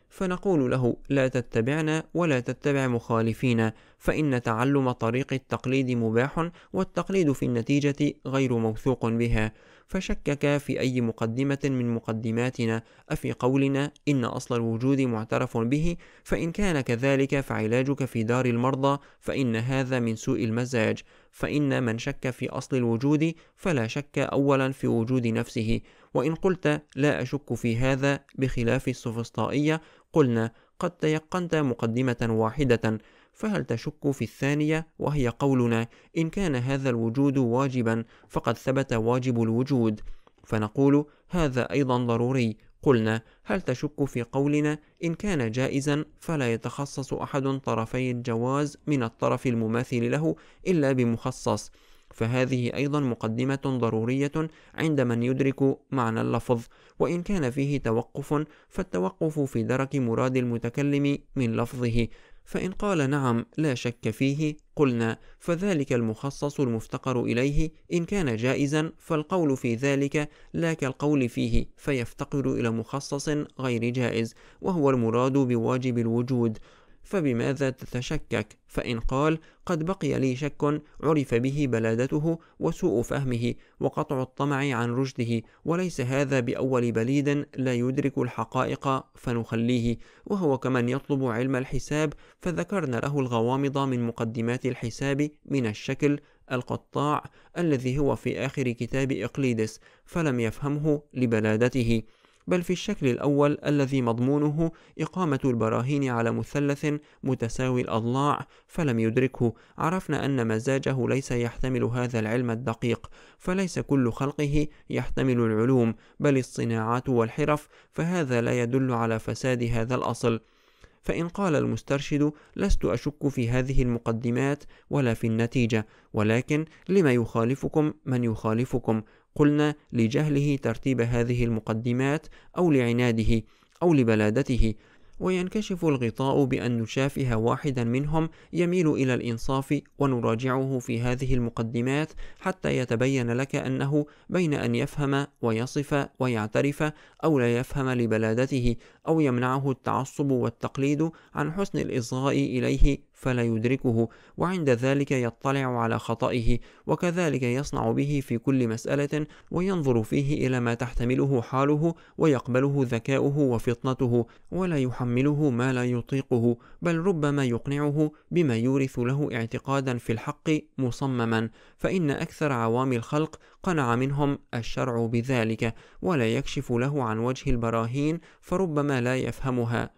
فنقول له لا تتبعنا ولا تتبع مخالفينا فإن تعلم طريق التقليد مباح والتقليد في النتيجة غير موثوق بها فشكك في أي مقدمة من مقدماتنا أفي قولنا إن أصل الوجود معترف به فإن كان كذلك فعلاجك في دار المرضى فإن هذا من سوء المزاج فإن من شك في أصل الوجود فلا شك أولا في وجود نفسه وإن قلت لا أشك في هذا بخلاف السفسطائية قلنا قد تيقنت مقدمة واحدة فهل تشك في الثانية وهي قولنا إن كان هذا الوجود واجبا فقد ثبت واجب الوجود فنقول هذا أيضا ضروري قلنا هل تشك في قولنا إن كان جائزا فلا يتخصص أحد طرفي الجواز من الطرف المماثل له إلا بمخصص فهذه أيضا مقدمة ضرورية عند من يدرك معنى اللفظ وإن كان فيه توقف فالتوقف في درك مراد المتكلم من لفظه فإن قال نعم لا شك فيه قلنا فذلك المخصص المفتقر إليه إن كان جائزا فالقول في ذلك لا كالقول فيه فيفتقر إلى مخصص غير جائز وهو المراد بواجب الوجود فبماذا تتشكك فان قال قد بقي لي شك عرف به بلادته وسوء فهمه وقطع الطمع عن رشده وليس هذا باول بليد لا يدرك الحقائق فنخليه وهو كمن يطلب علم الحساب فذكرنا له الغوامض من مقدمات الحساب من الشكل القطاع الذي هو في اخر كتاب اقليدس فلم يفهمه لبلادته بل في الشكل الأول الذي مضمونه إقامة البراهين على مثلث متساوي الأضلاع فلم يدركه عرفنا أن مزاجه ليس يحتمل هذا العلم الدقيق فليس كل خلقه يحتمل العلوم بل الصناعات والحرف فهذا لا يدل على فساد هذا الأصل فإن قال المسترشد لست أشك في هذه المقدمات ولا في النتيجة ولكن لما يخالفكم من يخالفكم قلنا لجهله ترتيب هذه المقدمات أو لعناده أو لبلادته وينكشف الغطاء بأن نشافه واحدا منهم يميل إلى الإنصاف ونراجعه في هذه المقدمات حتى يتبين لك أنه بين أن يفهم ويصف ويعترف أو لا يفهم لبلادته أو يمنعه التعصب والتقليد عن حسن الإصغاء إليه فلا يدركه وعند ذلك يطلع على خطئه وكذلك يصنع به في كل مسألة وينظر فيه إلى ما تحتمله حاله ويقبله ذكاؤه وفطنته ولا يحمله ما لا يطيقه بل ربما يقنعه بما يورث له اعتقادا في الحق مصمما فإن أكثر عوام الخلق قنع منهم الشرع بذلك ولا يكشف له عن وجه البراهين فربما لا يفهمها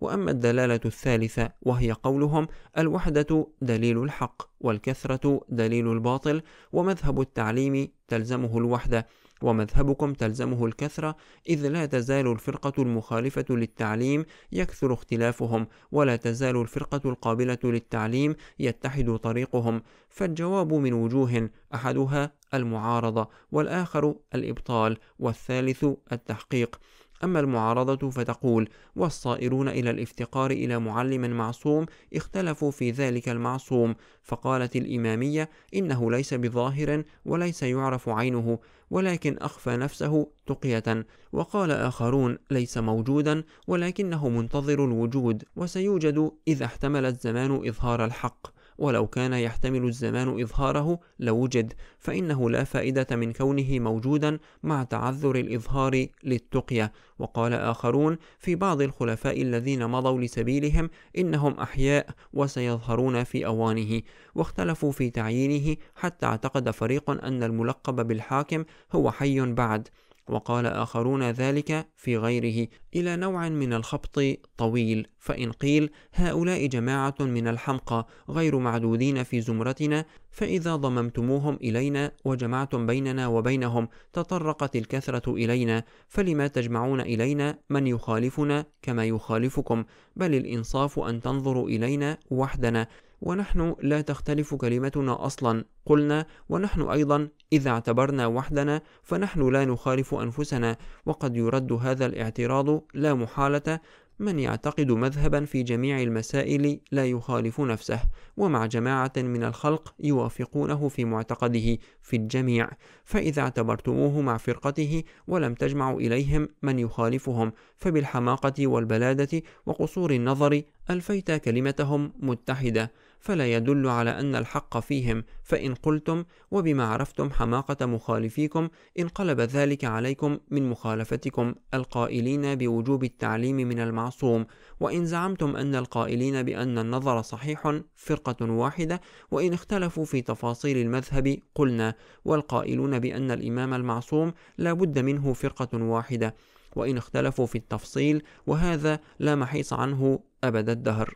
وأما الدلالة الثالثة وهي قولهم الوحدة دليل الحق والكثرة دليل الباطل ومذهب التعليم تلزمه الوحدة ومذهبكم تلزمه الكثرة إذ لا تزال الفرقة المخالفة للتعليم يكثر اختلافهم ولا تزال الفرقة القابلة للتعليم يتحد طريقهم فالجواب من وجوه أحدها المعارضة والآخر الإبطال والثالث التحقيق أما المعارضة فتقول: والصائرون إلى الافتقار إلى معلم معصوم اختلفوا في ذلك المعصوم، فقالت الإمامية: إنه ليس بظاهر وليس يعرف عينه، ولكن أخفى نفسه تقية، وقال آخرون: ليس موجودا ولكنه منتظر الوجود، وسيوجد إذا احتمل الزمان إظهار الحق. ولو كان يحتمل الزمان إظهاره لوجد فإنه لا فائدة من كونه موجودا مع تعذر الإظهار للتقية وقال آخرون في بعض الخلفاء الذين مضوا لسبيلهم إنهم أحياء وسيظهرون في أوانه واختلفوا في تعيينه حتى اعتقد فريق أن الملقب بالحاكم هو حي بعد وقال آخرون ذلك في غيره إلى نوع من الخبط طويل فإن قيل هؤلاء جماعة من الحمقى غير معدودين في زمرتنا فإذا ضممتموهم إلينا وجمعتم بيننا وبينهم تطرقت الكثرة إلينا فلما تجمعون إلينا من يخالفنا كما يخالفكم بل الإنصاف أن تنظروا إلينا وحدنا ونحن لا تختلف كلمتنا أصلا قلنا ونحن أيضا إذا اعتبرنا وحدنا فنحن لا نخالف أنفسنا وقد يرد هذا الاعتراض لا محالة من يعتقد مذهبا في جميع المسائل لا يخالف نفسه ومع جماعة من الخلق يوافقونه في معتقده في الجميع فإذا اعتبرتموه مع فرقته ولم تجمعوا إليهم من يخالفهم فبالحماقة والبلادة وقصور النظر ألفيت كلمتهم متحدة فلا يدل على أن الحق فيهم فإن قلتم وبما عرفتم حماقة مخالفيكم انقلب ذلك عليكم من مخالفتكم القائلين بوجوب التعليم من المعصوم وإن زعمتم أن القائلين بأن النظر صحيح فرقة واحدة وإن اختلفوا في تفاصيل المذهب قلنا والقائلون بأن الإمام المعصوم لا بد منه فرقة واحدة وإن اختلفوا في التفصيل وهذا لا محيص عنه أبد الدهر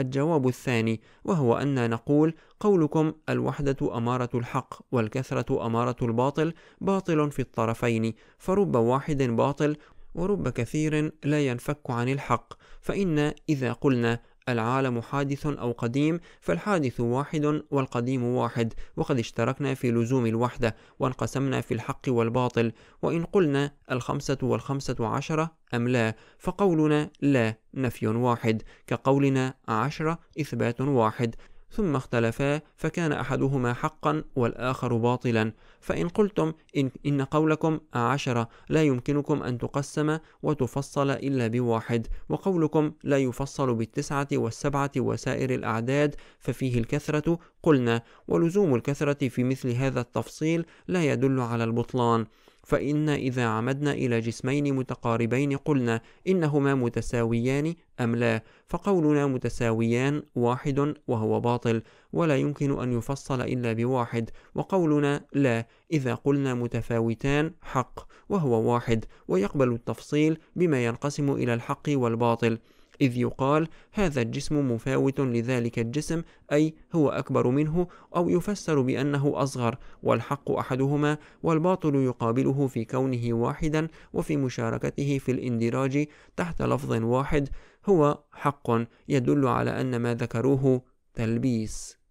الجواب الثاني وهو أن نقول قولكم الوحدة أمارة الحق والكثرة أمارة الباطل باطل في الطرفين فرب واحد باطل ورب كثير لا ينفك عن الحق فإن إذا قلنا العالم حادث أو قديم فالحادث واحد والقديم واحد وقد اشتركنا في لزوم الوحدة وانقسمنا في الحق والباطل وإن قلنا الخمسة والخمسة عشرة أم لا فقولنا لا نفي واحد كقولنا عشرة إثبات واحد ثم اختلفا فكان أحدهما حقا والآخر باطلا فإن قلتم إن, إن قولكم عشرة لا يمكنكم أن تقسم وتفصل إلا بواحد وقولكم لا يفصل بالتسعة والسبعة وسائر الأعداد ففيه الكثرة قلنا ولزوم الكثرة في مثل هذا التفصيل لا يدل على البطلان فإن إذا عمدنا إلى جسمين متقاربين قلنا إنهما متساويان أم لا فقولنا متساويان واحد وهو باطل ولا يمكن أن يفصل إلا بواحد وقولنا لا إذا قلنا متفاوتان حق وهو واحد ويقبل التفصيل بما ينقسم إلى الحق والباطل إذ يقال هذا الجسم مفاوت لذلك الجسم أي هو أكبر منه أو يفسر بأنه أصغر والحق أحدهما والباطل يقابله في كونه واحدا وفي مشاركته في الاندراج تحت لفظ واحد هو حق يدل على أن ما ذكروه تلبيس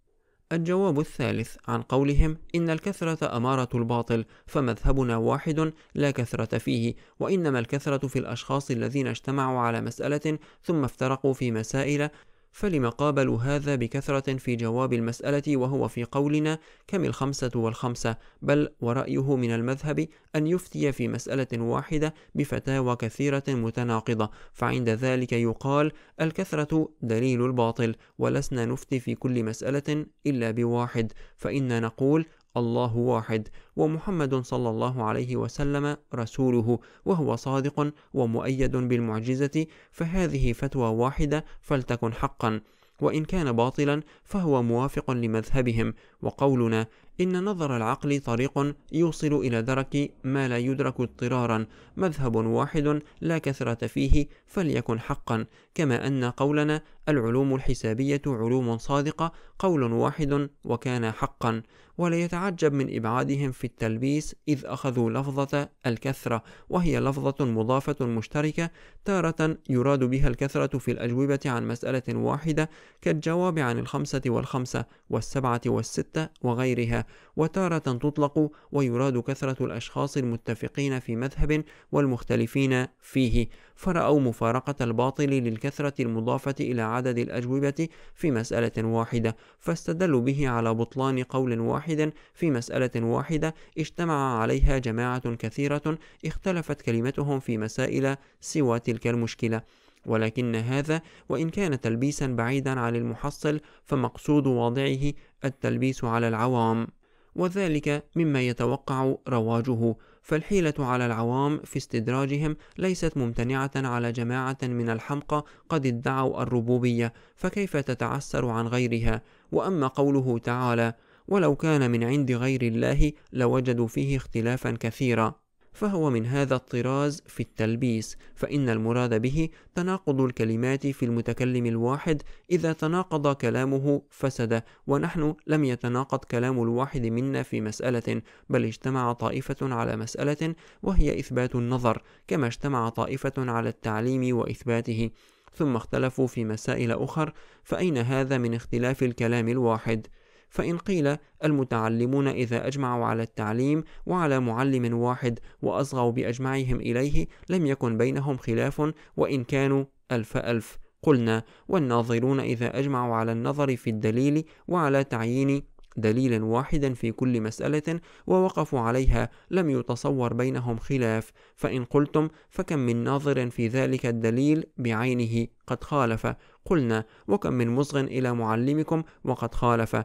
الجواب الثالث عن قولهم إن الكثرة أمارة الباطل فمذهبنا واحد لا كثرة فيه وإنما الكثرة في الأشخاص الذين اجتمعوا على مسألة ثم افترقوا في مسائل فلم قابلوا هذا بكثرة في جواب المسألة وهو في قولنا كم الخمسة والخمسة بل ورأيه من المذهب أن يفتي في مسألة واحدة بفتاوى كثيرة متناقضة فعند ذلك يقال الكثرة دليل الباطل ولسنا نفتي في كل مسألة إلا بواحد فإن نقول الله واحد ومحمد صلى الله عليه وسلم رسوله وهو صادق ومؤيد بالمعجزة فهذه فتوى واحدة فلتكن حقا وإن كان باطلا فهو موافق لمذهبهم وقولنا إن نظر العقل طريق يوصل إلى درك ما لا يدرك اضطرارا مذهب واحد لا كثرة فيه فليكن حقا كما أن قولنا العلوم الحسابية علوم صادقة قول واحد وكان حقا ولا يتعجب من إبعادهم في التلبيس إذ أخذوا لفظة الكثرة وهي لفظة مضافة مشتركة تارة يراد بها الكثرة في الأجوبة عن مسألة واحدة كالجواب عن الخمسة والخمسة والسبعة والستة وغيرها وتارة تطلق ويراد كثرة الأشخاص المتفقين في مذهب والمختلفين فيه فرأوا مفارقة الباطل للكثرة المضافة إلى عدد الأجوبة في مسألة واحدة فاستدلوا به على بطلان قول واحد في مسألة واحدة اجتمع عليها جماعة كثيرة اختلفت كلمتهم في مسائل سوى تلك المشكلة ولكن هذا وإن كان تلبيسا بعيدا عن المحصل فمقصود واضعه التلبيس على العوام وذلك مما يتوقع رواجه فالحيلة على العوام في استدراجهم ليست ممتنعة على جماعة من الحمقى قد ادعوا الربوبية فكيف تتعسر عن غيرها وأما قوله تعالى ولو كان من عند غير الله لوجدوا فيه اختلافا كثيرا فهو من هذا الطراز في التلبيس فإن المراد به تناقض الكلمات في المتكلم الواحد إذا تناقض كلامه فسد ونحن لم يتناقض كلام الواحد منا في مسألة بل اجتمع طائفة على مسألة وهي إثبات النظر كما اجتمع طائفة على التعليم وإثباته ثم اختلفوا في مسائل أخر فأين هذا من اختلاف الكلام الواحد؟ فإن قيل المتعلمون إذا أجمعوا على التعليم وعلى معلم واحد وأصغوا بأجمعهم إليه لم يكن بينهم خلاف وإن كانوا ألف ألف قلنا والناظرون إذا أجمعوا على النظر في الدليل وعلى تعيين دليل واحدا في كل مسألة ووقفوا عليها لم يتصور بينهم خلاف فإن قلتم فكم من ناظر في ذلك الدليل بعينه قد خالف قلنا وكم من مصغ إلى معلمكم وقد خالف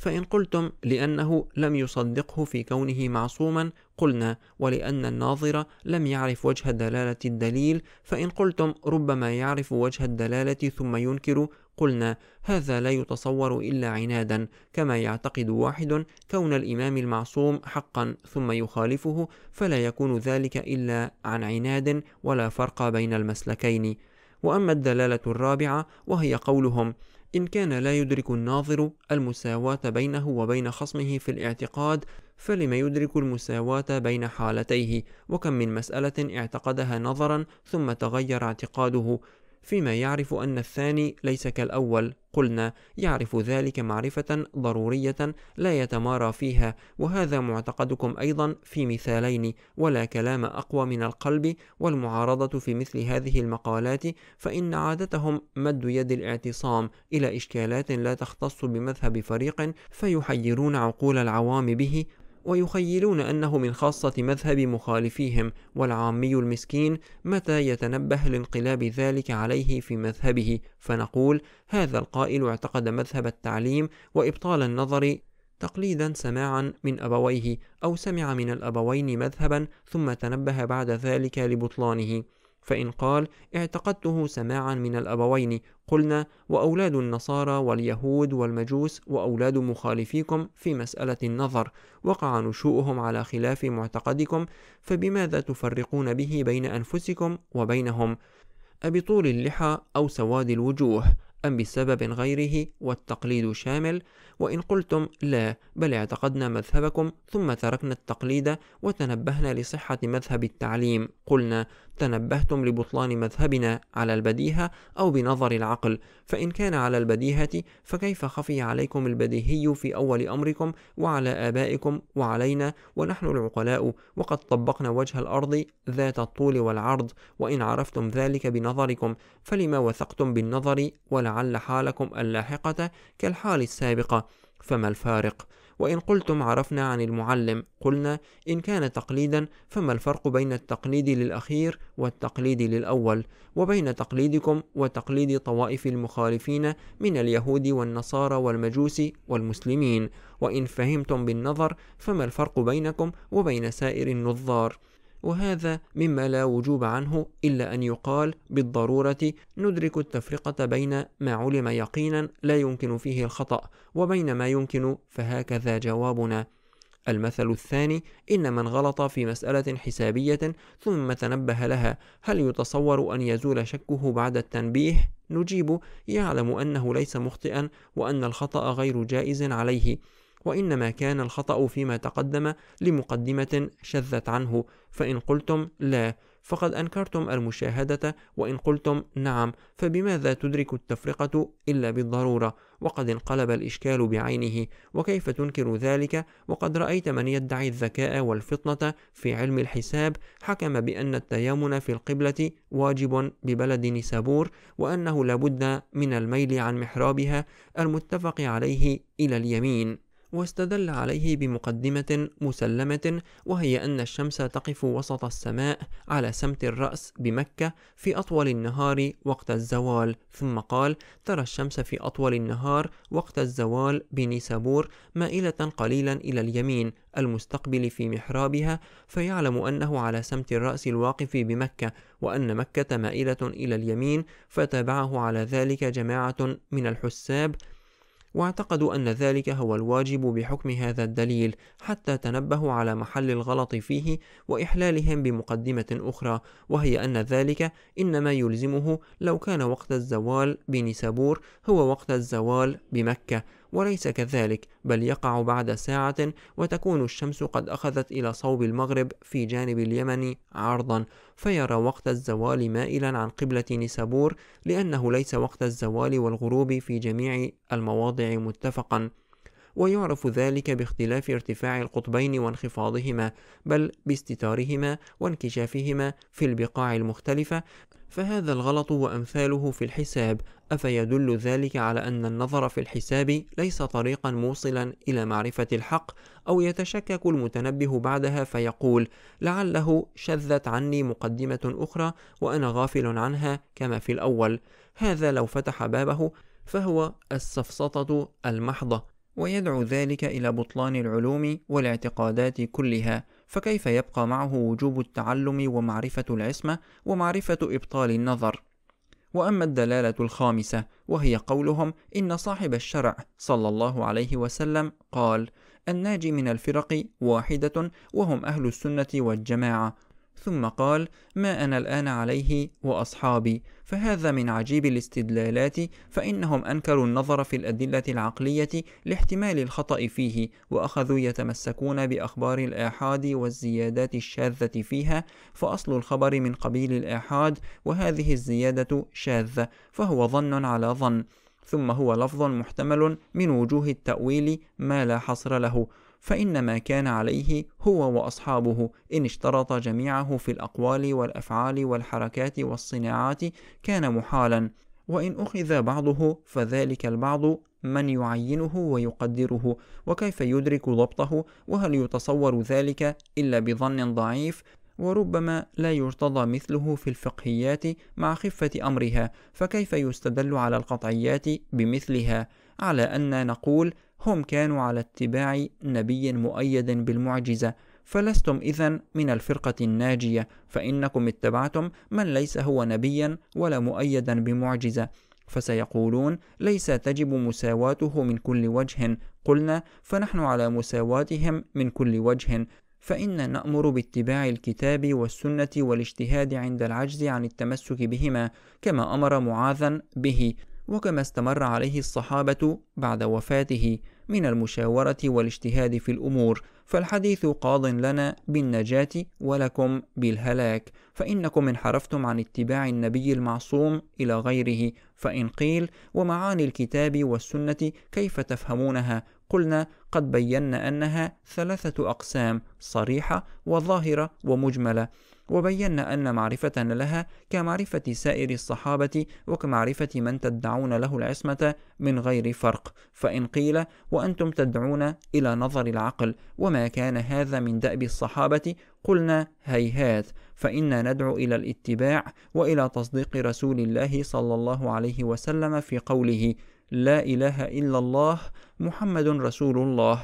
فإن قلتم لأنه لم يصدقه في كونه معصوما قلنا ولأن الناظر لم يعرف وجه دلالة الدليل فإن قلتم ربما يعرف وجه الدلالة ثم ينكر قلنا هذا لا يتصور إلا عنادا كما يعتقد واحد كون الإمام المعصوم حقا ثم يخالفه فلا يكون ذلك إلا عن عناد ولا فرق بين المسلكين وأما الدلالة الرابعة وهي قولهم إن كان لا يدرك الناظر المساواة بينه وبين خصمه في الاعتقاد فلم يدرك المساواة بين حالتيه وكم من مسألة اعتقدها نظرا ثم تغير اعتقاده فيما يعرف أن الثاني ليس كالأول قلنا يعرف ذلك معرفة ضرورية لا يتمارى فيها وهذا معتقدكم أيضا في مثالين ولا كلام أقوى من القلب والمعارضة في مثل هذه المقالات فإن عادتهم مد يد الاعتصام إلى إشكالات لا تختص بمذهب فريق فيحيرون عقول العوام به ويخيلون أنه من خاصة مذهب مخالفيهم والعامي المسكين متى يتنبه لانقلاب ذلك عليه في مذهبه فنقول هذا القائل اعتقد مذهب التعليم وإبطال النظر تقليدا سماعا من أبويه أو سمع من الأبوين مذهبا ثم تنبه بعد ذلك لبطلانه فإن قال اعتقدته سماعا من الأبوين قلنا وأولاد النصارى واليهود والمجوس وأولاد مخالفيكم في مسألة النظر وقع نشوؤهم على خلاف معتقدكم فبماذا تفرقون به بين أنفسكم وبينهم أبطول اللحى أو سواد الوجوه أم بسبب غيره والتقليد شامل وإن قلتم لا بل اعتقدنا مذهبكم ثم تركنا التقليد وتنبهنا لصحة مذهب التعليم قلنا تنبهتم لبطلان مذهبنا على البديهة أو بنظر العقل فإن كان على البديهة فكيف خفي عليكم البديهي في أول أمركم وعلى آبائكم وعلينا ونحن العقلاء وقد طبقنا وجه الأرض ذات الطول والعرض وإن عرفتم ذلك بنظركم فلما وثقتم بالنظر ولعل حالكم اللاحقة كالحال السابقة فما الفارق وإن قلتم عرفنا عن المعلم قلنا إن كان تقليدا فما الفرق بين التقليد للأخير والتقليد للأول وبين تقليدكم وتقليد طوائف المخالفين من اليهود والنصارى والمجوس والمسلمين وإن فهمتم بالنظر فما الفرق بينكم وبين سائر النظار وهذا مما لا وجوب عنه إلا أن يقال بالضرورة ندرك التفرقة بين ما علم يقينا لا يمكن فيه الخطأ وبين ما يمكن فهكذا جوابنا المثل الثاني إن من غلط في مسألة حسابية ثم تنبه لها هل يتصور أن يزول شكه بعد التنبيه؟ نجيب يعلم أنه ليس مخطئا وأن الخطأ غير جائز عليه وإنما كان الخطأ فيما تقدم لمقدمة شذت عنه فإن قلتم لا فقد أنكرتم المشاهدة وإن قلتم نعم فبماذا تدرك التفرقة إلا بالضرورة وقد انقلب الإشكال بعينه وكيف تنكر ذلك وقد رأيت من يدعي الذكاء والفطنة في علم الحساب حكم بأن التيامن في القبلة واجب ببلد نسابور وأنه لابد من الميل عن محرابها المتفق عليه إلى اليمين واستدل عليه بمقدمة مسلمة وهي أن الشمس تقف وسط السماء على سمت الرأس بمكة في أطول النهار وقت الزوال ثم قال ترى الشمس في أطول النهار وقت الزوال بنيسابور مائلة قليلا إلى اليمين المستقبل في محرابها فيعلم أنه على سمت الرأس الواقف بمكة وأن مكة مائلة إلى اليمين فتابعه على ذلك جماعة من الحساب واعتقدوا أن ذلك هو الواجب بحكم هذا الدليل حتى تنبهوا على محل الغلط فيه وإحلالهم بمقدمة أخرى وهي أن ذلك إنما يلزمه لو كان وقت الزوال بنسابور هو وقت الزوال بمكة وليس كذلك بل يقع بعد ساعة وتكون الشمس قد أخذت إلى صوب المغرب في جانب اليمن عرضا فيرى وقت الزوال مائلا عن قبلة نسابور لأنه ليس وقت الزوال والغروب في جميع المواضع متفقا ويعرف ذلك باختلاف ارتفاع القطبين وانخفاضهما بل باستتارهما وانكشافهما في البقاع المختلفة فهذا الغلط وأمثاله في الحساب أفيدل ذلك على أن النظر في الحساب ليس طريقا موصلا إلى معرفة الحق أو يتشكك المتنبه بعدها فيقول لعله شذت عني مقدمة أخرى وأنا غافل عنها كما في الأول هذا لو فتح بابه فهو السفسطة المحضة ويدعو ذلك إلى بطلان العلوم والاعتقادات كلها فكيف يبقى معه وجوب التعلم ومعرفة العصمة ومعرفة إبطال النظر؟ وأما الدلالة الخامسة وهي قولهم إن صاحب الشرع صلى الله عليه وسلم قال: الناجي من الفرق واحدة وهم أهل السنة والجماعة ثم قال ما أنا الآن عليه وأصحابي فهذا من عجيب الاستدلالات فإنهم أنكروا النظر في الأدلة العقلية لاحتمال الخطأ فيه وأخذوا يتمسكون بأخبار الآحاد والزيادات الشاذة فيها فأصل الخبر من قبيل الآحاد وهذه الزيادة شاذة فهو ظن على ظن ثم هو لفظ محتمل من وجوه التأويل ما لا حصر له فإن ما كان عليه هو وأصحابه إن اشترط جميعه في الأقوال والأفعال والحركات والصناعات كان محالا وإن أخذ بعضه فذلك البعض من يعينه ويقدره وكيف يدرك ضبطه وهل يتصور ذلك إلا بظن ضعيف وربما لا يرتضى مثله في الفقهيات مع خفة أمرها فكيف يستدل على القطعيات بمثلها على أن نقول هم كانوا على اتباع نبي مؤيد بالمعجزة فلستم إذا من الفرقة الناجية فإنكم اتبعتم من ليس هو نبيا ولا مؤيدا بمعجزة فسيقولون ليس تجب مساواته من كل وجه قلنا فنحن على مساواتهم من كل وجه فإنا نأمر باتباع الكتاب والسنة والاجتهاد عند العجز عن التمسك بهما كما أمر معاذا به وكما استمر عليه الصحابة بعد وفاته من المشاورة والاجتهاد في الأمور فالحديث قاض لنا بالنجاة ولكم بالهلاك فإنكم انحرفتم عن اتباع النبي المعصوم إلى غيره فإن قيل ومعاني الكتاب والسنة كيف تفهمونها قلنا قد بينا أنها ثلاثة أقسام صريحة وظاهرة ومجملة وبينا أن معرفتنا لها كمعرفة سائر الصحابة وكمعرفة من تدعون له العصمة من غير فرق فإن قيل وأنتم تدعون إلى نظر العقل وما كان هذا من دأب الصحابة قلنا هيهات فإنا ندعو إلى الاتباع وإلى تصديق رسول الله صلى الله عليه وسلم في قوله لا إله إلا الله محمد رسول الله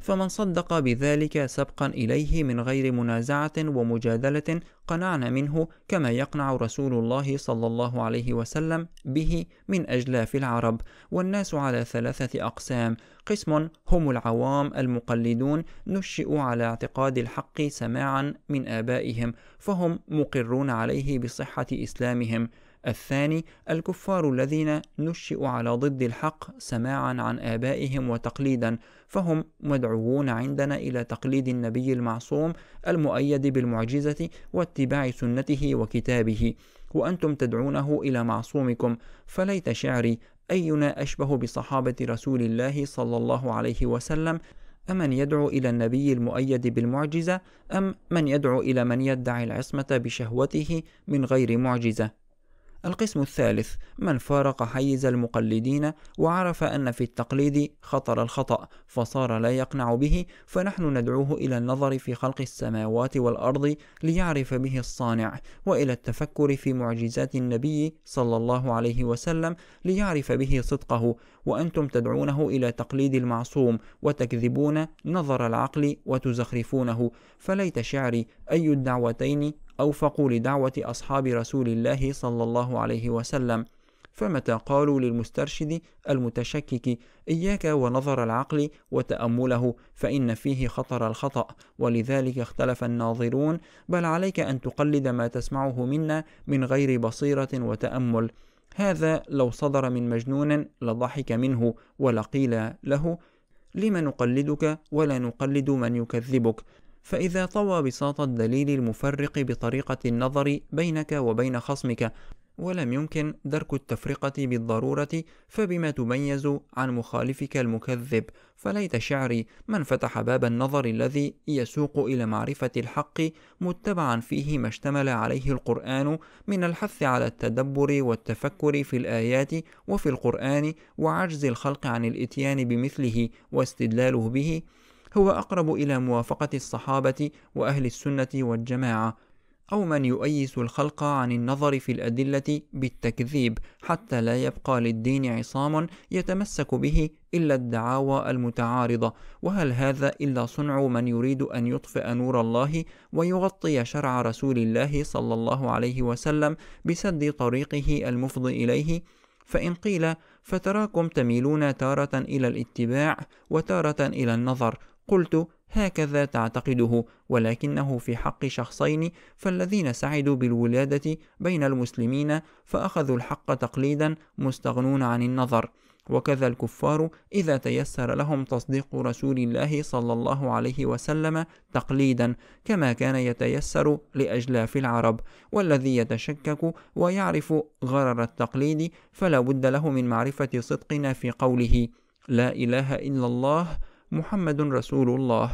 فمن صدق بذلك سبقا إليه من غير منازعة ومجادلة قنعنا منه كما يقنع رسول الله صلى الله عليه وسلم به من أجلاف العرب والناس على ثلاثة أقسام قسم هم العوام المقلدون نشئوا على اعتقاد الحق سماعا من آبائهم فهم مقرون عليه بصحة إسلامهم الثاني الكفار الذين نشئوا على ضد الحق سماعا عن آبائهم وتقليدا فهم مدعوون عندنا إلى تقليد النبي المعصوم المؤيد بالمعجزة واتباع سنته وكتابه وأنتم تدعونه إلى معصومكم فليت شعري أينا أشبه بصحابة رسول الله صلى الله عليه وسلم أمن يدعو إلى النبي المؤيد بالمعجزة أم من يدعو إلى من يدعي العصمة بشهوته من غير معجزة القسم الثالث من فارق حيز المقلدين وعرف أن في التقليد خطر الخطأ فصار لا يقنع به فنحن ندعوه إلى النظر في خلق السماوات والأرض ليعرف به الصانع وإلى التفكر في معجزات النبي صلى الله عليه وسلم ليعرف به صدقه وأنتم تدعونه إلى تقليد المعصوم وتكذبون نظر العقل وتزخرفونه فليت شعري أي الدعوتين أوفق لدعوة أصحاب رسول الله صلى الله عليه وسلم فمتى قالوا للمسترشد المتشكك إياك ونظر العقل وتأمله فإن فيه خطر الخطأ ولذلك اختلف الناظرون بل عليك أن تقلد ما تسمعه منا من غير بصيرة وتأمل هذا لو صدر من مجنون لضحك منه ولقيل له لم نقلدك ولا نقلد من يكذبك فإذا طوى بساط الدليل المفرق بطريقة النظر بينك وبين خصمك ولم يمكن درك التفرقة بالضرورة فبما تميز عن مخالفك المكذب فليت شعري من فتح باب النظر الذي يسوق إلى معرفة الحق متبعا فيه ما اشتمل عليه القرآن من الحث على التدبر والتفكر في الآيات وفي القرآن وعجز الخلق عن الإتيان بمثله واستدلاله به هو أقرب إلى موافقة الصحابة وأهل السنة والجماعة أو من يؤيس الخلق عن النظر في الأدلة بالتكذيب حتى لا يبقى للدين عصام يتمسك به إلا الدعاوى المتعارضة وهل هذا إلا صنع من يريد أن يطفئ نور الله ويغطي شرع رسول الله صلى الله عليه وسلم بسد طريقه المفضي إليه فإن قيل فتراكم تميلون تارة إلى الاتباع وتارة إلى النظر قلت هكذا تعتقده ولكنه في حق شخصين فالذين سعدوا بالولادة بين المسلمين فأخذوا الحق تقليدا مستغنون عن النظر وكذا الكفار إذا تيسر لهم تصديق رسول الله صلى الله عليه وسلم تقليدا كما كان يتيسر لأجلاف العرب والذي يتشكك ويعرف غرر التقليد فلا بد له من معرفة صدقنا في قوله لا إله إلا الله محمد رسول الله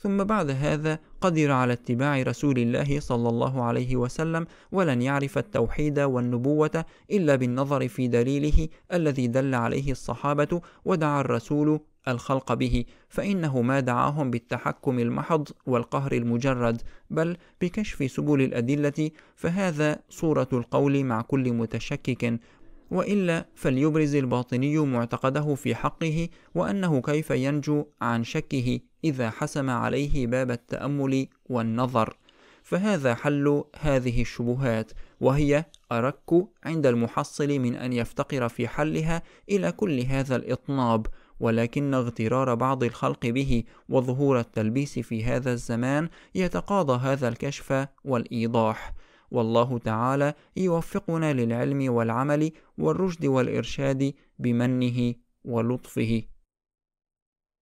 ثم بعد هذا قدر على اتباع رسول الله صلى الله عليه وسلم ولن يعرف التوحيد والنبوة إلا بالنظر في دليله الذي دل عليه الصحابة ودعا الرسول الخلق به فإنه ما دعاهم بالتحكم المحض والقهر المجرد بل بكشف سبل الأدلة فهذا صورة القول مع كل متشكك وإلا فليبرز الباطني معتقده في حقه وأنه كيف ينجو عن شكه إذا حسم عليه باب التأمل والنظر فهذا حل هذه الشبهات وهي أرك عند المحصل من أن يفتقر في حلها إلى كل هذا الإطناب ولكن اغترار بعض الخلق به وظهور التلبيس في هذا الزمان يتقاضى هذا الكشف والإيضاح والله تعالى يوفقنا للعلم والعمل والرشد والإرشاد بمنه ولطفه